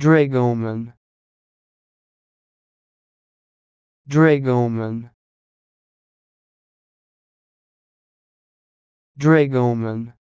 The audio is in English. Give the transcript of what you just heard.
Dragoman Dragoman Dragoman